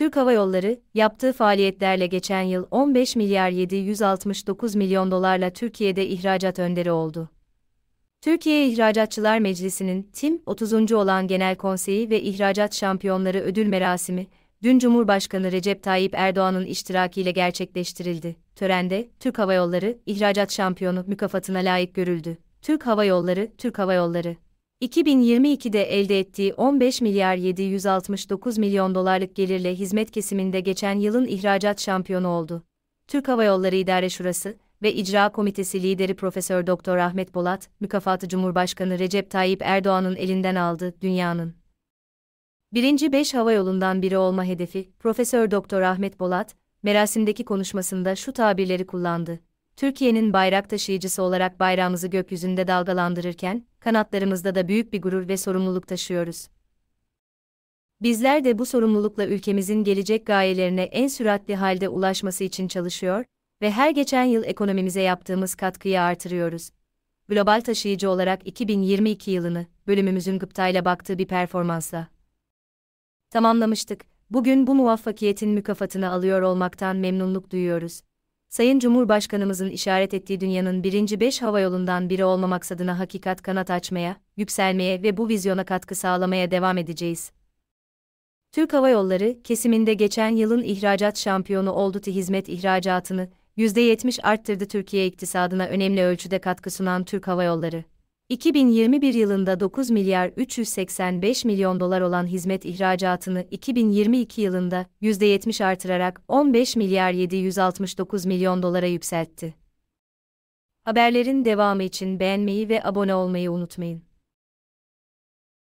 Türk Hava Yolları, yaptığı faaliyetlerle geçen yıl 15 milyar 769 milyon dolarla Türkiye'de ihracat önderi oldu. Türkiye İhracatçılar Meclisi'nin TİM 30. olan Genel Konseyi ve İhracat Şampiyonları Ödül Merasimi, dün Cumhurbaşkanı Recep Tayyip Erdoğan'ın iştirakiyle gerçekleştirildi. Törende, Türk Hava Yolları, İhracat Şampiyonu mükafatına layık görüldü. Türk Hava Yolları, Türk Hava Yolları. 2022'de elde ettiği 15 milyar 769 milyon dolarlık gelirle hizmet kesiminde geçen yılın ihracat şampiyonu oldu. Türk Hava Yolları İdare Şurası ve İcra Komitesi lideri Profesör Doktor Ahmet Bolat, mükafatı Cumhurbaşkanı Recep Tayyip Erdoğan'ın elinden aldı. Dünyanın birinci beş hava yolundan biri olma hedefi Profesör Doktor Ahmet Bolat, merasimdeki konuşmasında şu tabirleri kullandı. Türkiye'nin bayrak taşıyıcısı olarak bayrağımızı gökyüzünde dalgalandırırken, kanatlarımızda da büyük bir gurur ve sorumluluk taşıyoruz. Bizler de bu sorumlulukla ülkemizin gelecek gayelerine en süratli halde ulaşması için çalışıyor ve her geçen yıl ekonomimize yaptığımız katkıyı artırıyoruz. Global taşıyıcı olarak 2022 yılını bölümümüzün gıptayla baktığı bir performansla tamamlamıştık. Bugün bu muvaffakiyetin mükafatını alıyor olmaktan memnunluk duyuyoruz. Sayın Cumhurbaşkanımızın işaret ettiği dünyanın birinci beş hava yolundan biri olma maksadına hakikat kanat açmaya, yükselmeye ve bu vizyona katkı sağlamaya devam edeceğiz. Türk Hava Yolları, kesiminde geçen yılın ihracat şampiyonu oldu ti hizmet ihracatını %70 arttırdı Türkiye iktisadına önemli ölçüde katkı sunan Türk Hava Yolları. 2021 yılında 9 milyar 385 milyon dolar olan hizmet ihracatını 2022 yılında %70 artırarak 15 milyar 769 milyon dolara yükseltti. Haberlerin devamı için beğenmeyi ve abone olmayı unutmayın.